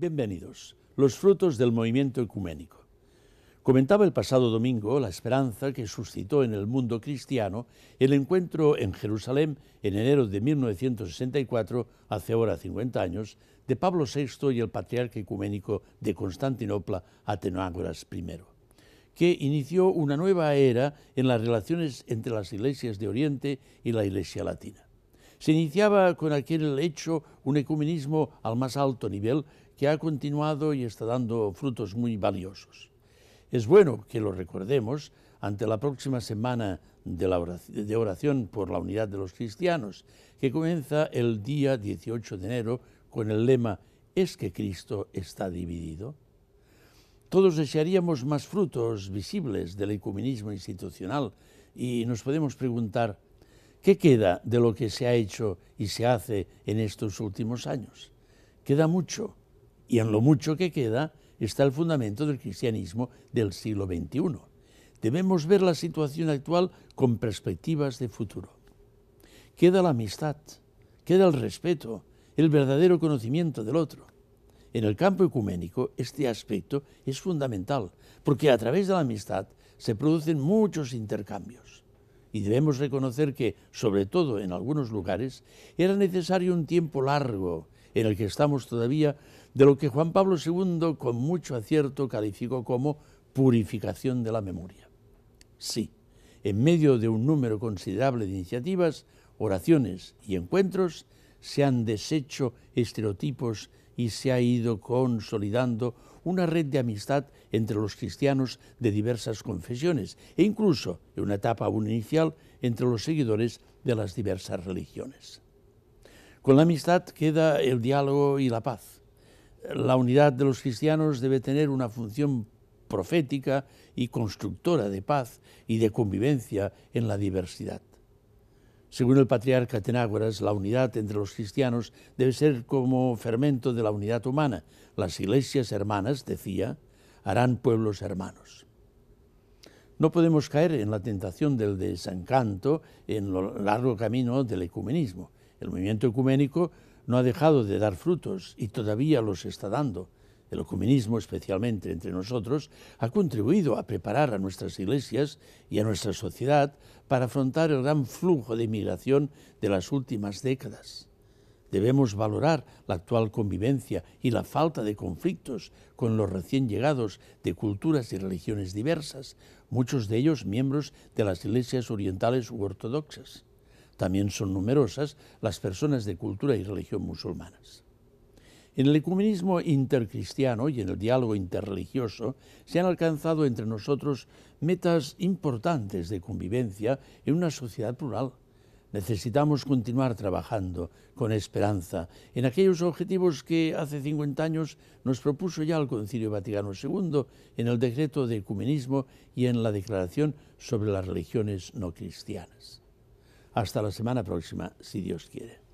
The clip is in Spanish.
Bienvenidos, los frutos del movimiento ecuménico. Comentaba el pasado domingo la esperanza que suscitó en el mundo cristiano el encuentro en Jerusalén en enero de 1964, hace ahora 50 años, de Pablo VI y el patriarca ecuménico de Constantinopla, Atenágoras I, que inició una nueva era en las relaciones entre las iglesias de Oriente y la Iglesia Latina. Se iniciaba con aquel hecho un ecumenismo al más alto nivel que ha continuado y está dando frutos muy valiosos. Es bueno que lo recordemos ante la próxima semana de, oración por la unidad de los cristianos, que comienza el día 18 de enero con el lema ¿Es que Cristo está dividido? Todos desearíamos más frutos visibles del ecumenismo institucional y nos podemos preguntar, ¿qué queda de lo que se ha hecho y se hace en estos últimos años? Queda mucho, y en lo mucho que queda está el fundamento del cristianismo del siglo XXI. Debemos ver la situación actual con perspectivas de futuro. Queda la amistad, queda el respeto, el verdadero conocimiento del otro. En el campo ecuménico este aspecto es fundamental, porque a través de la amistad se producen muchos intercambios. Y debemos reconocer que, sobre todo en algunos lugares, era necesario un tiempo largo en el que estamos todavía de lo que Juan Pablo II con mucho acierto calificó como purificación de la memoria. Sí, en medio de un número considerable de iniciativas, oraciones y encuentros, se han deshecho estereotipos y se ha ido consolidando una red de amistad entre los cristianos de diversas confesiones e incluso, en una etapa aún inicial, entre los seguidores de las diversas religiones. Con la amistad queda el diálogo y la paz la unidad de los cristianos debe tener una función profética y constructora de paz y de convivencia en la diversidad. Según el patriarca Tenágoras, la unidad entre los cristianos debe ser como fermento de la unidad humana. Las iglesias hermanas, decía, harán pueblos hermanos. No podemos caer en la tentación del desencanto en el largo camino del ecumenismo. El movimiento ecuménico no ha dejado de dar frutos y todavía los está dando. El ecumenismo, especialmente entre nosotros, ha contribuido a preparar a nuestras iglesias y a nuestra sociedad para afrontar el gran flujo de inmigración de las últimas décadas. Debemos valorar la actual convivencia y la falta de conflictos con los recién llegados de culturas y religiones diversas, muchos de ellos miembros de las iglesias orientales u ortodoxas. También son numerosas las personas de cultura y religión musulmanas. En el ecumenismo intercristiano y en el diálogo interreligioso se han alcanzado entre nosotros metas importantes de convivencia en una sociedad plural. Necesitamos continuar trabajando con esperanza en aquellos objetivos que hace 50 años nos propuso ya el Concilio Vaticano II en el decreto de ecumenismo y en la declaración sobre las religiones no cristianas. Hasta la semana próxima, si Dios quiere.